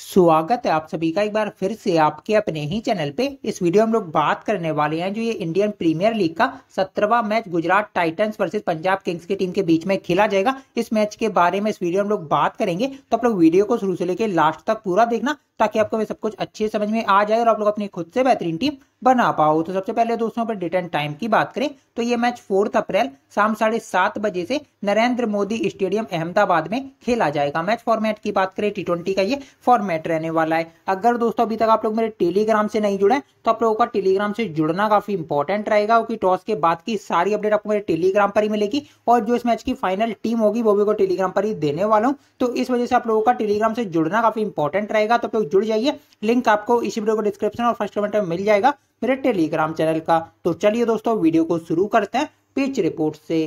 स्वागत है आप सभी का एक बार फिर से आपके अपने ही चैनल पे इस वीडियो हम लोग बात करने वाले हैं जो ये इंडियन प्रीमियर लीग का सत्रहवा match Gujarat Titans versus Punjab Kings की टीम के बीच में खेला जाएगा इस मैच के बारे में इस वीडियो हम लोग बात करेंगे तो आप लोग वीडियो को शुरू से लेकर लास्ट तक पूरा देखना ताकि आपको सब कुछ अच्छे समझ में आ जाए और आप लोग अपनी खुद से बेहतरीन टीम बना पाओ तो सबसे पहले दोस्तों पर डेट एंड टाइम की बात करें तो ये मैच फोर्थ अप्रैल शाम साढ़े सात बजे से नरेंद्र मोदी स्टेडियम अहमदाबाद में खेला जाएगा मैच फॉर्मेट की बात करें टी का ये फॉर्मेट रहने वाला है अगर दोस्तों अभी तक आप लोग मेरे टेलीग्राम से नहीं जुड़े तो आप लोगों का टेलीग्राम से जुड़ना काफी इंपॉर्टेंट रहेगा क्योंकि टॉस के बाद की सारी अपडेट आपको मेरे टेलीग्राम पर ही मिलेगी और जो इस मैच की फाइनल टीम होगी वो भी टेलीग्राम पर ही देने वाला हूँ तो इस वजह से आप लोगों का टेलीग्राम से जुड़ना काफी इंपॉर्टेंट रहेगा तो आप लोग जुड़ जाइए लिंक आपको इसी वीडियो को डिस्क्रिप्शन और फर्स्ट कमेंट में मिल जाएगा मेरे टेलीग्राम चैनल का तो चलिए दोस्तों वीडियो को शुरू करते हैं पिच रिपोर्ट से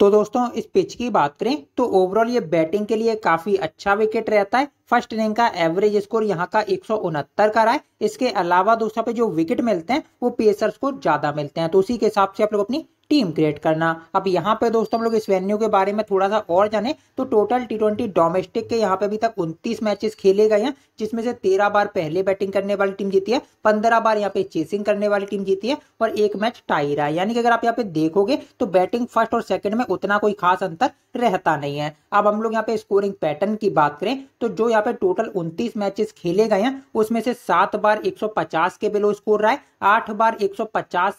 तो दोस्तों इस पिच की बात करें तो ओवरऑल ये बैटिंग के लिए काफी अच्छा विकेट रहता है फर्स्ट इनिंग का एवरेज स्कोर यहाँ का एक का रहा है इसके अलावा दोस्तों पे जो विकेट मिलते हैं वो पेसर्स को ज्यादा मिलते हैं तो उसी के हिसाब से आप लोग अपनी टीम क्रिएट करना अब यहाँ पे दोस्तों हम लोग इस वेन्यू के बारे में थोड़ा सा और जाने तो टोटल टी ट्वेंटी डोमेस्टिक के यहाँ पे अभी तक उनतीस मैचेस खेले गए हैं जिसमें से तेरह बार पहले बैटिंग करने वाली टीम जीती है पंद्रह बार यहाँ पे चेसिंग करने वाली टीम जीती है और एक मैच टाई रहा है यानी कि अगर आप यहाँ पे देखोगे तो बैटिंग फर्स्ट और सेकंड में उतना कोई खास अंतर रहता नहीं है अब हम लोग यहाँ पे स्कोरिंग पैटर्न की बात करें तो जो यहाँ पे टोटल उनतीस मैचेस खेले गए हैं उसमें से सात बार एक के बिलो स्कोर रहा है आठ बार एक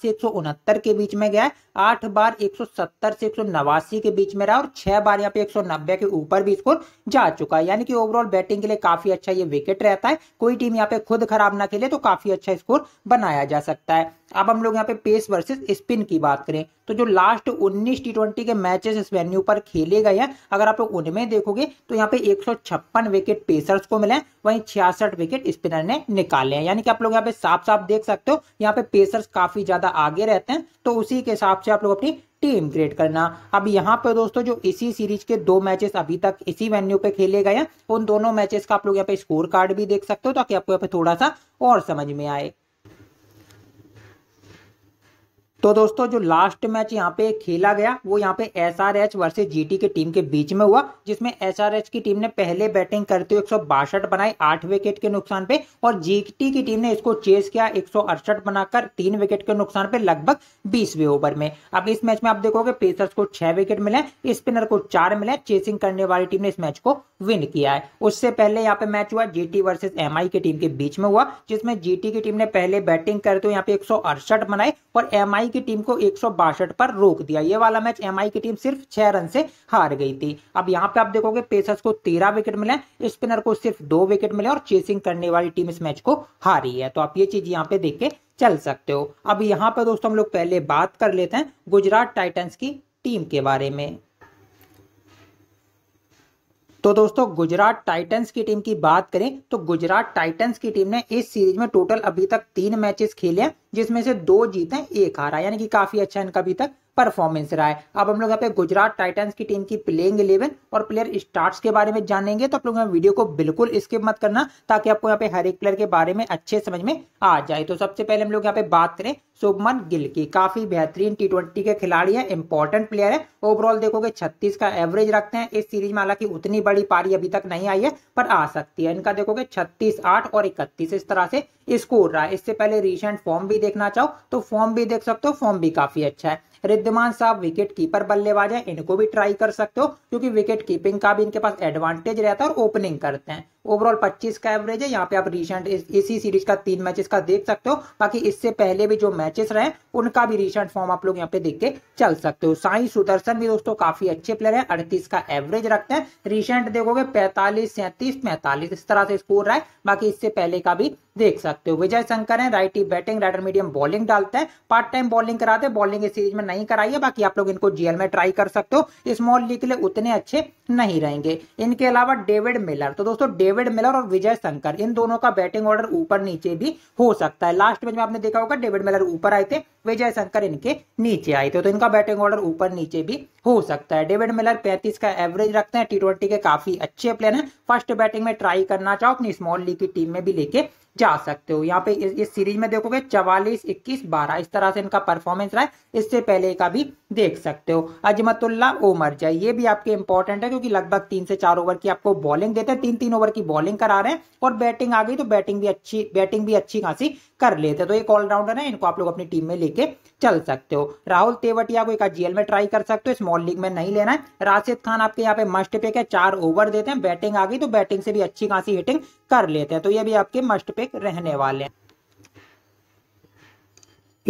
से एक के बीच में गया है आठ बार 170 से एक के बीच में रहा और छह बार यहाँ पे 190 के ऊपर भी स्कोर जा चुका है यानी कि ओवरऑल बैटिंग के लिए काफी अच्छा ये विकेट रहता है कोई टीम यहाँ पे खुद खराब ना खेले तो काफी अच्छा स्कोर बनाया जा सकता है अब हम लोग यहाँ पे पेस वर्सेस स्पिन की बात करें तो जो लास्ट 19 टी के मैचेस इस वेन्यू पर खेले गए हैं अगर आप लोग उनमें देखोगे तो यहाँ पे एक विकेट पेसर्स को मिले वहीं छियासठ विकेट स्पिनर ने निकाले हैं यानी कि आप लोग यहाँ पे साफ साफ देख सकते हो यहाँ पे पेसर्स काफी ज्यादा आगे रहते हैं तो उसी के हिसाब से आप लोग अपनी टीम क्रिएट करना अब यहाँ पे दोस्तों जो इसी सीरीज के दो मैचेस अभी तक इसी वेन्यू पे खेले गए हैं उन दोनों मैचेस का आप लोग यहाँ पे स्कोर कार्ड भी देख सकते हो ताकि आपको यहाँ पे थोड़ा सा और समझ में आए तो दोस्तों जो लास्ट मैच यहाँ पे खेला गया वो यहाँ पे S R H versus GT के टीम के बीच में हुआ जिसमें एस आर एच की टीम ने पहले बैटिंग करते हुए एक बनाई आठ विकेट के नुकसान पे और जीटी की टीम ने इसको चेस किया एक बनाकर तीन विकेट के नुकसान पे लगभग बीसवें ओवर में अब इस मैच में आप देखोगे पेसर्स को छह विकेट मिले स्पिनर को चार मिले चेसिंग करने वाली टीम ने इस मैच को विन किया है उससे पहले यहाँ पे मैच हुआ जीटी वर्सेज एम की टीम के बीच में हुआ जिसमें जीटी की टीम ने पहले बैटिंग करते हुए यहाँ पे एक बनाए और एम एमआई की टीम को एक पर रोक दिया ये वाला मैच एमआई की टीम सिर्फ छह रन से हार गई थी अब यहाँ पे आप देखोगे पेसर्स को तेरह विकेट मिले स्पिनर को सिर्फ दो विकेट मिले और चेसिंग करने वाली टीम इस मैच को हारी है तो आप ये चीज यहाँ पे देख के चल सकते हो अब यहाँ पे दोस्तों हम लोग पहले बात कर लेते हैं गुजरात टाइटंस की टीम के बारे में तो दोस्तों गुजरात टाइटंस की टीम की बात करें तो गुजरात टाइटंस की टीम ने इस सीरीज में टोटल अभी तक तीन मैचेस खेले हैं जिसमें से दो जीते एक हारा यानी कि काफी अच्छा इनका अभी तक परफॉर्मेंस रहा है अब हम लोग यहाँ पे गुजरात टाइटंस की टीम की प्लेइंग इलेवन और प्लेयर स्टार्ट के बारे में जानेंगे तो आप लोग वीडियो को बिल्कुल स्किप मत करना ताकि आपको यहाँ पे हर एक प्लेयर के बारे में अच्छे समझ में आ जाए तो सबसे पहले हम लोग यहाँ पे बात करें शुभमन गिल की काफी बेहतरीन टी ट्वेंटी के खिलाड़ी है इंपॉर्टेंट प्लेयर है ओवरऑल देखोगे छत्तीस का एवरेज रखते हैं इस सीरीज में हालांकि उतनी बड़ी पारी अभी तक नहीं आई है पर आ सकती है इनका देखोगे छत्तीस आठ और इकतीस इस तरह से स्कोर रहा है इससे पहले रिसेंट फॉर्म भी देखना चाहो तो फॉर्म भी देख सकते हो फॉर्म भी काफी अच्छा है रिद्धमान साहब विकेट कीपर बल्लेबाज है इनको भी ट्राई कर सकते हो क्योंकि विकेट कीपिंग का भी इनके पास एडवांटेज रहता है और ओपनिंग करते हैं ओवरऑल 25 का एवरेज है यहाँ पे आप रिसेंट इसी सीरीज का तीन मैचेस का देख सकते हो बाकी इससे पहले भी जो मैचेस रहे उनका भी रिसेंट फॉर्म आप लोग यहाँ पे देख के चल सकते हो साई सुदर्शन भी दोस्तों काफी अच्छे प्लेयर है अड़तीस का एवरेज रखते हैं रिसेंट देखोगे पैंतालीस सैंतीस पैंतालीस इस तरह से स्कोर रहा है बाकी इससे पहले का भी देख सकते हो विजय शंकर है righty batting writer medium bowling डालते हैं पार्ट टाइम बॉलिंग कराते हैं बॉलिंग इस सीरीज में नहीं कराई है बाकी आप लोग इनको जीएल में ट्राई कर सकते हो स्मॉल लीग के लिए उतने अच्छे नहीं रहेंगे इनके अलावा डेविड मिलर तो दोस्तों डेविड डेविड मिलर और विजय शंकर इन दोनों का बैटिंग ऑर्डर ऊपर नीचे भी हो सकता है लास्ट मैच में आपने देखा होगा डेविड मिलर ऊपर आए थे विजय शंकर इनके नीचे आए थे तो इनका बैटिंग ऑर्डर ऊपर नीचे भी हो सकता है डेविड मिलर पैंतीस का एवरेज रखते हैं टी के काफी अच्छे प्लेयर है फर्स्ट बैटिंग में ट्राई करना चाहो अपनी स्मॉल लीग की टीम में भी लेके जा सकते हो यहाँ पे इस, सीरीज में देखोगे चवालीस इक्कीस बारह इस तरह से इनका परफॉर्मेंस रहा है इससे पहले का भी देख सकते हो अजमतुल्ला ओमर जय ये भी आपके इंपॉर्टेंट है क्योंकि लगभग तीन से चार ओवर की आपको बॉलिंग देते हैं तीन तीन ओवर की बॉलिंग करा रहे हैं और बैटिंग आ गई तो बैटिंग भी अच्छी बैटिंग भी अच्छी खासी कर लेते तो एक ऑलराउंडर है इनको आप लोग अपनी टीम में लेके चल सकते हो राहुल तेवटिया को एक आजीएल में ट्राई कर सकते हो स्मॉल लीग में नहीं लेना है राशिद खान आपके यहाँ पे मस्ट पे के चार ओवर देते हैं बैटिंग आ गई तो बैटिंग से भी अच्छी खासी हिटिंग कर लेते हैं तो ये भी आपके मस्ट पे के रहने वाले हैं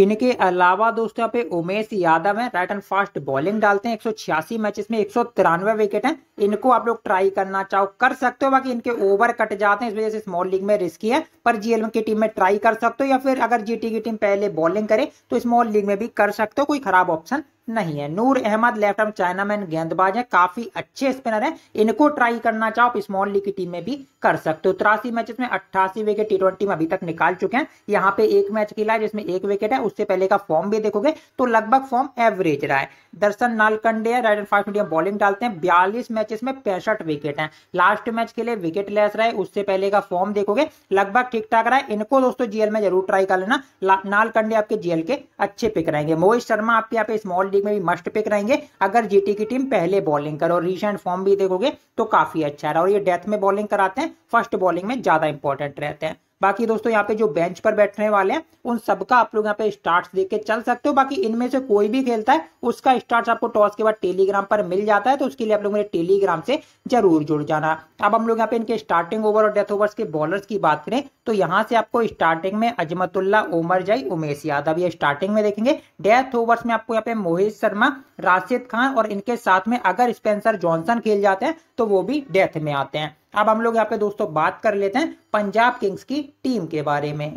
इनके अलावा दोस्तों यहाँ पे उमेश यादव हैं राइट एंड फास्ट बॉलिंग डालते हैं 186 मैचेस में एक विकेट हैं इनको आप लोग ट्राई करना चाहो कर सकते हो बाकी इनके ओवर कट जाते हैं इस वजह से स्मॉल लीग में रिस्की है पर जीएल की टीम में ट्राई कर सकते हो या फिर अगर जीटी की टीम पहले बॉलिंग करे तो स्मॉल लीग में भी कर सकते हो कोई खराब ऑप्शन नहीं है Noor Ahmad left arm chinaman गेंदबाज है काफी अच्छे स्पिनर है इनको ट्राई करना चाहो आप तो स्मॉल लीग की टीम में भी कर सकते हो तिरासी मैचेस में अट्ठासी विकेट टी ट्वेंटी में अभी तक निकाल चुके हैं यहाँ पे एक मैच खेला है जिसमें एक विकेट है उससे पहले का फॉर्म भी देखोगे तो लगभग फॉर्म एवरेज रहा है दर्शन नालकंडे है right and fast medium bowling डालते हैं बयालीस मैचेस में पैंसठ विकेट है लास्ट मैच के लिए विकेट लेस रहे उससे पहले का फॉर्म देखोगे लगभग ठीक ठाक रहा है इनको दोस्तों जीएल में जरूर ट्राई कर लेना नालकंडे आपके जीएल के अच्छे पिक रहेंगे मोहित शर्मा आपके यहाँ पे स्मॉल लीग में भी मस्ट पिक रहेंगे अगर जीटी की टीम पहले बॉलिंग कर और रिसेंट फॉर्म भी देखोगे तो काफी अच्छा रहा और ये डेथ में बॉलिंग कराते हैं फर्स्ट बॉलिंग में ज्यादा इंपॉर्टेंट रहते हैं बाकी दोस्तों यहाँ पे जो बेंच पर बैठने वाले हैं उन सबका आप लोग यहाँ पे स्टार्ट देख के चल सकते हो बाकी इनमें से कोई भी खेलता है उसका स्टार्ट आपको टॉस के बाद टेलीग्राम पर मिल जाता है तो उसके लिए आप लोग मेरे टेलीग्राम से जरूर जुड़ जाना अब हम लोग यहाँ पे इनके स्टार्टिंग ओवर और डेथ ओवर के बॉलर की बात करें तो यहाँ से आपको स्टार्टिंग में अजमतुल्ला उमर जय उमेश यादव ये स्टार्टिंग में देखेंगे डेथ ओवर्स में आपको यहाँ पे मोहित शर्मा राशिद खान और इनके साथ में अगर स्पेंसर जॉनसन खेल जाते हैं तो वो भी डेथ में आते हैं अब हम लोग यहाँ पे दोस्तों बात कर लेते हैं पंजाब किंग्स की टीम के बारे में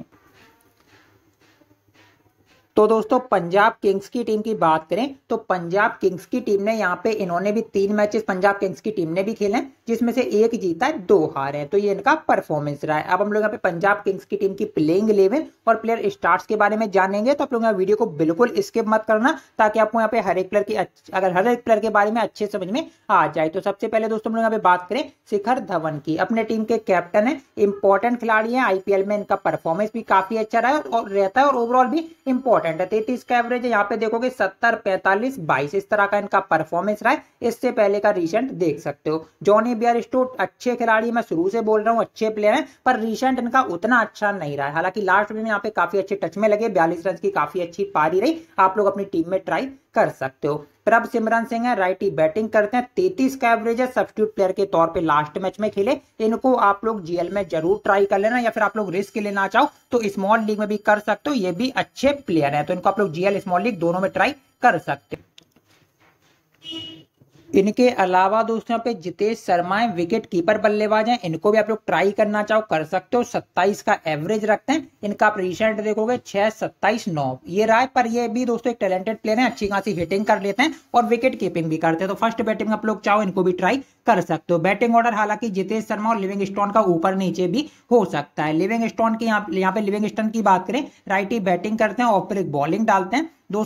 तो दोस्तों पंजाब किंग्स की टीम की बात करें तो पंजाब किंग्स की टीम ने यहाँ पे इन्होंने भी तीन मैचेस पंजाब किंग्स की टीम ने भी खेले हैं जिसमें से एक जीता है दो हार है तो ये इनका परफॉर्मेंस रहा है अब हम लोग यहाँ पे पंजाब किंग्स की टीम की प्लेइंग इलेवन और प्लेयर स्टार्ट के बारे में जानेंगे तो आप लोग यहाँ वीडियो को बिल्कुल स्किप मत करना ताकि आपको यहाँ पे हर एक प्लेयर की अगर हर एक प्लेयर के बारे में अच्छे समझ में आ जाए तो सबसे पहले दोस्तों हम लोग यहाँ पे बात करें शिखर धवन की अपने टीम के कैप्टन है इंपॉर्टेंट खिलाड़ी है आईपीएल में इनका परफॉर्मेंस भी काफी अच्छा रहा है और रहता है और ओवरऑल भी इंपॉर्टेंट इंपॉर्टेंट है तैतीस का एवरेज है यहाँ पे देखोगे सत्तर पैंतालीस बाईस इस तरह का इनका परफॉर्मेंस रहा है इससे पहले का रिसेंट देख सकते हो जॉनी बियर स्टोट अच्छे खिलाड़ी मैं शुरू से बोल रहा हूँ अच्छे प्लेयर है पर रिसेंट इनका उतना अच्छा नहीं रहा है हालांकि लास्ट में यहाँ पे काफी अच्छे टच में लगे बयालीस रन की काफी अच्छी पारी रही आप लोग अपनी टीम में ट्राई कर सकते हो प्रभ सिमरन सिंह है राइटी बैटिंग करते हैं तैतीस का एवरेज है सब्सिट्यूट प्लेयर के तौर पे लास्ट मैच में खेले इनको आप लोग जीएल में जरूर ट्राई कर लेना या फिर आप लोग रिस्क लेना चाहो तो स्मॉल लीग में भी कर सकते हो ये भी अच्छे प्लेयर है तो इनको आप लोग जीएल स्मॉल लीग दोनों में ट्राई कर सकते हो इनके अलावा दोस्तों यहाँ पे जितेश शर्मा है विकेट कीपर बल्लेबाज हैं इनको भी आप लोग ट्राई करना चाहो कर सकते हो सत्ताईस का एवरेज रखते हैं इनका आप रिसेंट देखोगे छह सत्ताईस नौ ये रहा है पर ये भी दोस्तों एक टैलेंटेड प्लेयर है अच्छी खासी हिटिंग कर लेते हैं और विकेट कीपिंग भी करते हैं तो फर्स्ट बैटिंग आप लोग चाहो इनको भी ट्राई कर सकते हो बैटिंग ऑर्डर हालांकि जितेश शर्मा और लिविंग स्टोन का ऊपर नीचे भी हो सकता है लिविंग स्टोन की यहाँ पे लिविंग स्टोन की बात करें राइट ही बैटिंग करते हैं और फिर बॉलिंग डालते हैं दो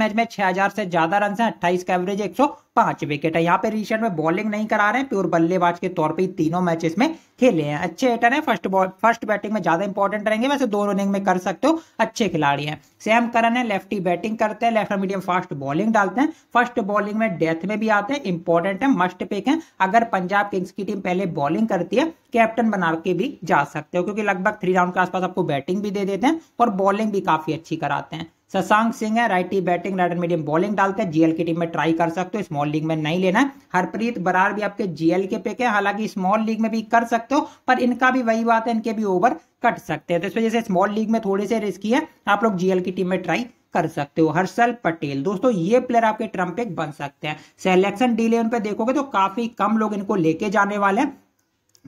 मैच में 6000 से ज्यादा रन है अट्ठाइस का एवरेज एक पांच विकेट है यहाँ पे रिसेंट में बॉलिंग नहीं करा रहे हैं प्योर बल्लेबाज के तौर पे तीनों मैचेस में खेले हैं अच्छे हिटर हैं फर्स्ट बॉल फर्स्ट बैटिंग में ज्यादा इंपॉर्टेंट रहेंगे वैसे दो रनिंग में कर सकते हो अच्छे खिलाड़ी हैं सैम करन है लेफ्टी बैटिंग करते हैं लेफ्ट मीडियम फास्ट बॉलिंग डालते हैं फर्स्ट बॉलिंग में डेथ में भी आते हैं इंपॉर्टेंट है मस्ट पिक है अगर पंजाब किंग्स की टीम पहले बॉलिंग करती है कैप्टन बना के भी जा सकते हो क्योंकि लगभग थ्री राउंड के आसपास आपको बैटिंग भी दे देते हैं और बॉलिंग भी काफी अच्छी कराते हैं शशांक सिंह है righty batting right and medium bowling डालते हैं जीएल की टीम में ट्राई कर सकते हो स्मॉल लीग में नहीं लेना हरप्रीत बरार भी आपके जीएल के पिक है हालांकि स्मॉल लीग में भी कर सकते हो पर इनका भी वही बात है इनके भी ओवर कट सकते हैं तो इस वजह से स्मॉल लीग में थोड़े से रिस्की है आप लोग जीएल की टीम में ट्राई कर सकते हो हर्षल पटेल दोस्तों ये प्लेयर आपके ट्रम्पिक बन सकते हैं सेलेक्शन डीले उन पर देखोगे तो काफी कम लोग इनको लेके जाने वाले हैं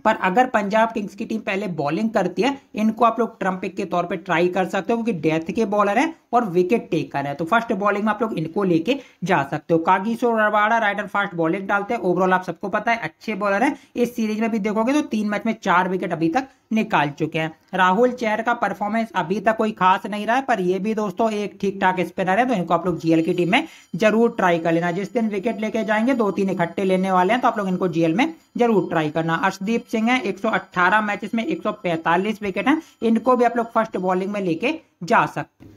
पर अगर पंजाब किंग्स की टीम पहले बॉलिंग करती है इनको आप लोग ट्रम्पिक के तौर पे ट्राई कर सकते हो क्योंकि डेथ के बॉलर हैं और विकेट टेकर है तो फर्स्ट बॉलिंग में आप लोग इनको लेके जा सकते हो Kagiso Rabada rider fast bowling डालते हैं ओवरऑल आप सबको पता है अच्छे बॉलर है इस सीरीज में भी देखोगे तो तीन मैच में चार विकेट अभी तक निकाल चुके हैं राहुल चेहर का परफॉर्मेंस अभी तक कोई खास नहीं रहा है पर ये भी दोस्तों एक ठीक ठाक स्पिनर है तो इनको आप लोग जीएल की टीम में जरूर ट्राई कर लेना जिस दिन विकेट लेके जाएंगे दो तीन इकट्ठे लेने वाले हैं तो आप लोग इनको जीएल में जरूर ट्राई करना अर्शदीप सिंह है 118 मैचेस में 145 विकेट हैं इनको भी आप लोग फर्स्ट बॉलिंग में लेके जा सकते हैं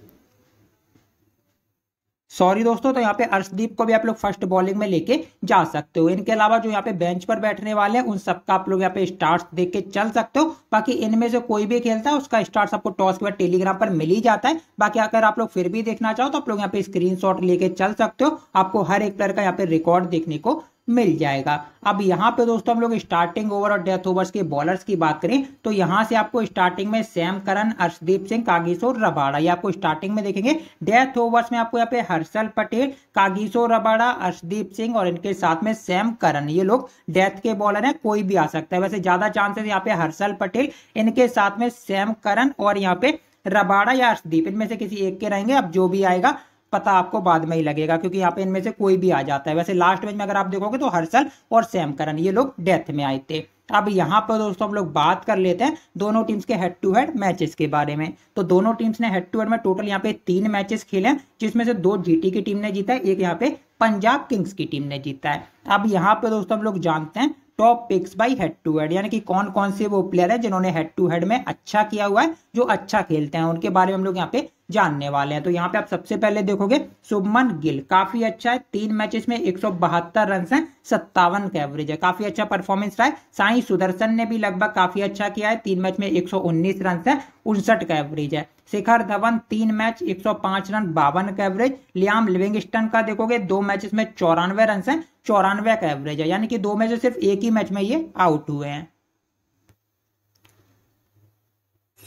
सॉरी दोस्तों तो यहाँ पे अर्शदीप को भी आप लोग फर्स्ट बॉलिंग में लेके जा सकते हो इनके अलावा जो यहाँ पे बेंच पर बैठने वाले हैं उन सबका आप लोग यहाँ पे स्टार्स देख के चल सकते हो बाकी इनमें से कोई भी खेलता है उसका स्टार्स आपको टॉस के बाद टेलीग्राम पर मिल ही जाता है बाकी अगर आप लोग फिर भी देखना चाहो तो आप लोग यहाँ पे स्क्रीन लेके चल सकते हो आपको हर एक प्लेयर का यहाँ पे रिकॉर्ड देखने को मिल जाएगा अब यहाँ पे दोस्तों हम लोग स्टार्टिंग ओवर और डेथ ओवर्स के बॉलर्स की बात करें तो यहाँ से आपको स्टार्टिंग में Sam Curran Arshdeep Singh Kagiso Rabada ये आपको स्टार्टिंग में देखेंगे डेथ ओवर्स में आपको यहाँ पे हर्षल पटेल कागिशोर रबाड़ा अर्शदीप सिंह और इनके साथ में सैम करन ये लोग डेथ के बॉलर है कोई भी आ सकता है वैसे ज्यादा चांसेस यहाँ पे हर्षल पटेल इनके साथ में सैम करन और यहाँ पे रबाड़ा या अर्शदीप इनमें से किसी एक के रहेंगे अब जो भी आएगा पता आपको बाद में ही लगेगा क्योंकि यहाँ पे इनमें से कोई भी आ जाता है वैसे लास्ट मैच में अगर आप देखोगे तो हर्षल और सैम करन ये लोग डेथ में आए थे अब यहाँ पर दोस्तों हम लोग बात कर लेते हैं दोनों टीम्स के हेड टू हेड मैचेस के बारे में तो दोनों टीम्स ने हेड टू हेड में टोटल यहाँ पे तीन मैचेस खेले हैं जिसमें से दो जीटी की टीम ने जीता है एक यहाँ पे पंजाब किंग्स की टीम ने जीता है अब यहाँ पे दोस्तों हम लोग जानते हैं top picks by head to head यानी कि कौन कौन से वो प्लेयर है जिन्होंने हेड टू हेड में अच्छा किया हुआ है जो अच्छा खेलते हैं उनके बारे में हम लोग यहाँ पे जानने वाले हैं तो यहाँ पे आप सबसे पहले देखोगे शुभमन गिल काफी अच्छा है तीन मैचेस में एक रन है सत्तावन का एवरेज है काफी अच्छा परफॉर्मेंस रहा है साई सुदर्शन ने भी लगभग काफी अच्छा किया है तीन मैच में उन्नीस रन है उनसठ का एवरेज है शिखर धवन तीन मैच 105 रन बावन का एवरेज लियाम लिविंगस्टन का देखोगे दो मैचेस में चौरानवे रन है चौरानवे का एवरेज है यानी कि दो मैच सिर्फ एक ही मैच में ये आउट हुए हैं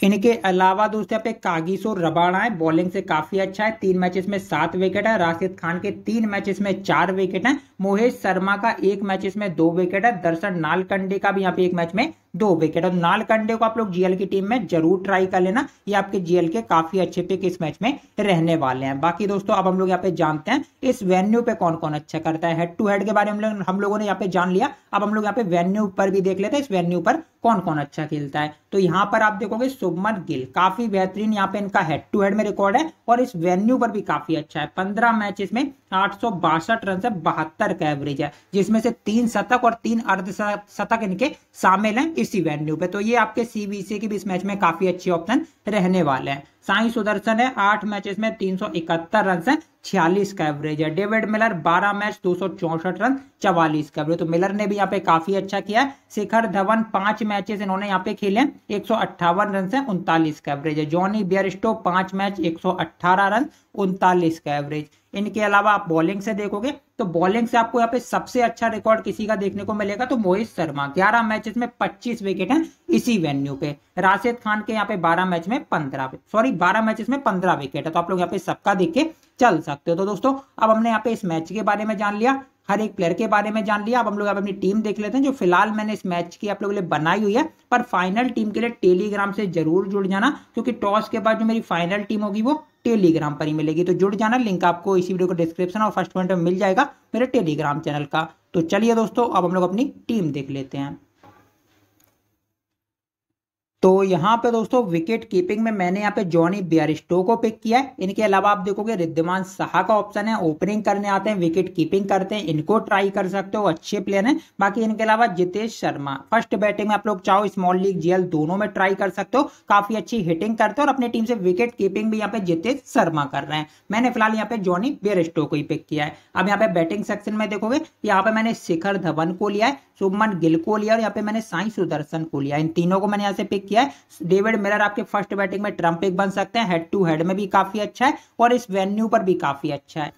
इनके अलावा दोस्तों पे कागिसो रबाड़ा है बॉलिंग से काफी अच्छा है तीन मैचेस में सात विकेट है राशिद खान के तीन मैचेस में चार विकेट हैं मोहेश शर्मा का एक मैचेस में दो विकेट है दर्शन नालकंडे का भी यहाँ पे एक मैच में दो विकेट और नाल कंडे को आप लोग जीएल की टीम में जरूर ट्राई कर लेना ये आपके जीएल के काफी अच्छे पिक इस मैच में रहने वाले हैं बाकी दोस्तों अब हम लोग यहाँ पे जानते हैं इस वेन्यू पे कौन कौन अच्छा करता है हेड टू हेड के बारे में हम, लोगों ने यहाँ पे जान लिया अब हम लोग यहाँ पे वेन्यू पर भी देख लेते हैं इस वेन्यू पर कौन कौन अच्छा खेलता है तो यहाँ पर आप देखोगे सुभमन गिल काफी बेहतरीन यहाँ पे इनका हेड टू हेड में रिकॉर्ड है और इस वेन्यू पर भी काफी अच्छा है पंद्रह मैच में आठ सौ बासठ रन से बहत्तर का एवरेज है जिसमें से तीन शतक और तीन अर्ध शतक इनके शामिल है इसी वेन्यू पे तो ये आपके सीबीसी के भी इस मैच में काफी अच्छे ऑप्शन रहने वाले हैं साई सुदर्शन है आठ मैचेस में तीन रन है छियालीस का एवरेज है डेविड मिलर 12 मैच दो रन चवालीस का एवरेज तो मिलर ने भी यहाँ पे काफी अच्छा किया शिखर धवन पांच मैचेस इन्होंने यहाँ पे खेले एक रन से उनतालीस का एवरेज है जॉनी बियरिस्टो पांच मैच 118 रन उनतालीस का एवरेज इनके अलावा आप बॉलिंग से देखोगे तो बॉलिंग से आपको यहाँ पे सबसे अच्छा रिकॉर्ड किसी का देखने को मिलेगा तो मोहित शर्मा ग्यारह मैचेस में पच्चीस विकेट है इसी वेन्यू पे राशिद खान के यहाँ पे 12 मैच में 15 सॉरी 12 मैचेस में 15 विकेट है तो आप लोग यहाँ पे सबका देख के चल सकते हो तो दोस्तों अब हमने यहाँ पे इस मैच के बारे में जान लिया हर एक प्लेयर के बारे में जान लिया अब हम लोग अपनी टीम देख लेते हैं जो फिलहाल मैंने इस मैच की आप लोगों के लिए बनाई हुई है पर फाइनल टीम के लिए टेलीग्राम से जरूर जुड़ जाना क्योंकि टॉस के बाद जो मेरी फाइनल टीम होगी वो टेलीग्राम पर ही मिलेगी तो जुड़ जाना लिंक आपको इसी वीडियो को डिस्क्रिप्शन और फर्स्ट पॉइंट में मिल जाएगा मेरे टेलीग्राम चैनल का तो चलिए दोस्तों अब हम लोग अपनी टीम देख लेते हैं तो यहाँ पे दोस्तों विकेट कीपिंग में मैंने यहाँ पे जॉनी बियरिस्टो को पिक किया है इनके अलावा आप देखोगे रिद्धिमान साहा का ऑप्शन है ओपनिंग करने आते हैं विकेट कीपिंग करते हैं इनको ट्राई कर सकते हो अच्छे प्लेयर हैं बाकी इनके अलावा जितेश शर्मा फर्स्ट बैटिंग में आप लोग चाहो स्मॉल लीग जीएल दोनों में ट्राई कर सकते हो काफी अच्छी हिटिंग करते हो और अपनी टीम से विकेट कीपिंग भी यहाँ पे जितेश शर्मा कर रहे हैं मैंने फिलहाल यहाँ पे जॉनी बियरिस्टो को ही पिक किया है अब यहाँ पे बैटिंग सेक्शन में देखोगे यहाँ पे मैंने शिखर धवन को लिया है शुभमन गिल को लिया और यहाँ पे मैंने साई सुदर्शन को लिया इन तीनों को मैंने यहाँ से पिक किया है डेविड मिलर आपके फर्स्ट बैटिंग में ट्रम्प पिक बन सकते हैं हेड टू हेड में भी काफी अच्छा है और इस वेन्यू पर भी काफी अच्छा है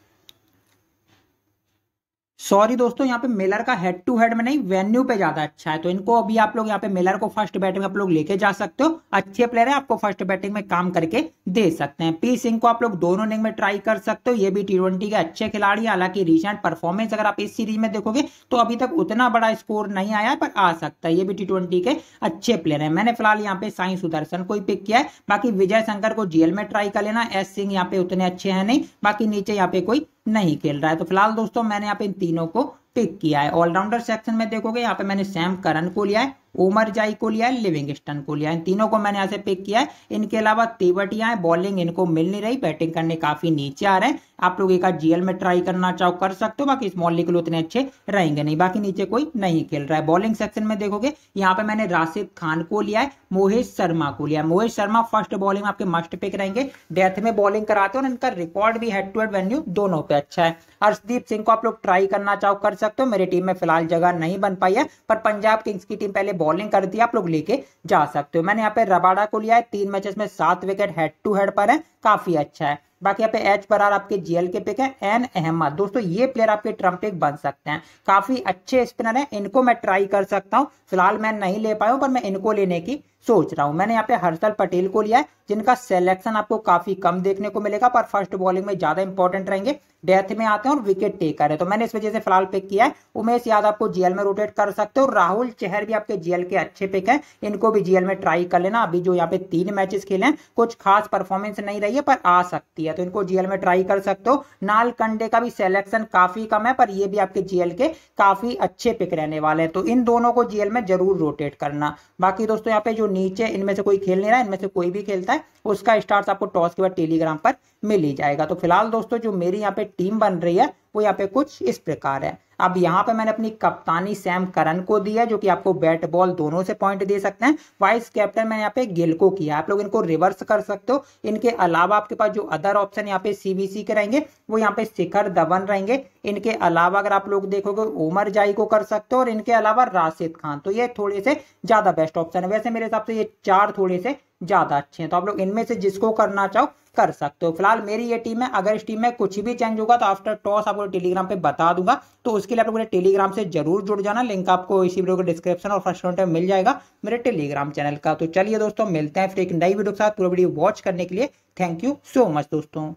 सॉरी दोस्तों यहाँ पे मिलर का हेड टू हेड में नहीं वेन्यू पे ज्यादा अच्छा है तो इनको अभी आप लोग यहाँ पे मिलर को फर्स्ट बैटिंग में आप लोग लेके जा सकते हो अच्छे प्लेयर है आपको फर्स्ट बैटिंग में काम करके दे सकते हैं पी सिंह को आप लोग दोनों इनिंग में ट्राई कर सकते हो ये भी टी के अच्छे खिलाड़ी हालांकि रिसेंट परफॉर्मेंस अगर आप इस सीरीज में देखोगे तो अभी तक उतना बड़ा स्कोर नहीं आया पर आ सकता है ये भी टी के अच्छे प्लेयर है मैंने फिलहाल यहाँ पे साई सुदर्शन को ही पिक किया है बाकी विजय शंकर को जीएल में ट्राई कर लेना एस सिंह यहाँ पे उतने अच्छे हैं नहीं बाकी नीचे यहाँ पे कोई नहीं खेल रहा है तो फिलहाल दोस्तों मैंने यहाँ पे इन तीनों को पिक किया है ऑलराउंडर सेक्शन में देखोगे यहाँ पे मैंने सैम करन को लिया है उमर जाई को लिया है लिविंगस्टन को लिया है तीनों को मैंने यहाँ से पिक किया है इनके अलावा तेवटिया है बॉलिंग इनको मिल नहीं रही बैटिंग करने काफी नीचे आ रहे हैं आप लोग एक जीएल में ट्राई करना चाहो कर सकते हो बाकी स्मॉल लीग उतने अच्छे रहेंगे नहीं बाकी नीचे कोई नहीं खेल रहा है बॉलिंग सेक्शन में देखोगे यहाँ पे मैंने राशिद खान को लिया है मोहित शर्मा को लिया मोहेश मोहित शर्मा फर्स्ट बॉलिंग आपके मस्ट पिक रहेंगे डेथ में बॉलिंग कराते हैं और इनका रिकॉर्ड भी हेड टू हेड वेन्यू दोनों पे अच्छा है हर्षदीप सिंह को आप लोग ट्राई करना चाहो कर सकते हो मेरी टीम में फिलहाल जगह नहीं बन पाई है पर पंजाब किंग्स की टीम पहले बॉलिंग करती है आप लोग लेके जा सकते हो मैंने यहाँ पे रबाडा को लिया है तीन मैचेस में सात विकेट हेड टू हेड पर है काफी अच्छा है बाकी यहाँ पे एच बरार आपके जीएल के पिक है एन अहमद दोस्तों ये प्लेयर आपके ट्रम्प पिक बन सकते हैं काफी अच्छे स्पिनर हैं इनको मैं ट्राई कर सकता हूँ फिलहाल मैं नहीं ले पाया हूँ पर मैं इनको लेने की सोच रहा हूं मैंने यहाँ पे हर्षल पटेल को लिया है जिनका सिलेक्शन आपको काफी कम देखने को मिलेगा पर फर्स्ट बॉलिंग में ज्यादा इंपॉर्टेंट रहेंगे डेथ में आते हैं और विकेट टेकर है तो मैंने इस वजह से फिलहाल पिक किया है उमेश यादव आपको जीएल में रोटेट कर सकते हो राहुल चेहर भी आपके जीएल के अच्छे पिक है इनको भी जीएल में ट्राई कर लेना अभी जो यहाँ पे तीन मैचेस खेले हैं कुछ खास परफॉर्मेंस नहीं रही है पर आ सकती है तो इनको जीएल में ट्राई कर सकते हो नाल कंडे का भी सिलेक्शन काफी कम है पर ये भी आपके जीएल के काफी अच्छे पिक रहने वाले हैं तो इन दोनों को जीएल में जरूर रोटेट करना बाकी दोस्तों यहाँ पे जो नीचे इनमें से कोई खेल नहीं रहा है इनमें से कोई भी खेलता है उसका स्टार्ट आपको टॉस के बाद टेलीग्राम पर मिल ही जाएगा तो फिलहाल दोस्तों जो मेरी यहाँ पे टीम बन रही है वो यहाँ पे कुछ इस प्रकार है अब यहाँ पे मैंने अपनी कप्तानी सैम करन को दिया जो कि आपको बैट बॉल दोनों से पॉइंट दे सकते हैं वाइस कैप्टन मैंने यहाँ पे गिल को किया आप लोग इनको रिवर्स कर सकते हो इनके अलावा आपके पास जो अदर ऑप्शन यहाँ पे सीबीसी के रहेंगे वो यहाँ पे शिखर धवन रहेंगे इनके अलावा अगर आप लोग देखोगे उमर जाई को कर सकते हो और इनके अलावा राशिद खान तो ये थोड़े से ज्यादा बेस्ट ऑप्शन है वैसे मेरे हिसाब से ये चार थोड़े से ज़्यादा अच्छे हैं तो आप लोग इनमें से जिसको करना चाहो कर सकते हो फिलहाल मेरी ये टीम है अगर इस टीम में कुछ भी चेंज होगा तो आफ्टर टॉस आपको टेलीग्राम पे बता दूंगा तो उसके लिए आप लोग मेरे टेलीग्राम से जरूर जुड़ जाना लिंक आपको इसी वीडियो के डिस्क्रिप्शन और फर्स्ट में मिल जाएगा मेरे टेलीग्राम चैनल का तो चलिए दोस्तों मिलते हैं फिर एक नई वीडियो के साथ पूरा वीडियो वॉच करने के लिए थैंक यू सो मच दोस्तों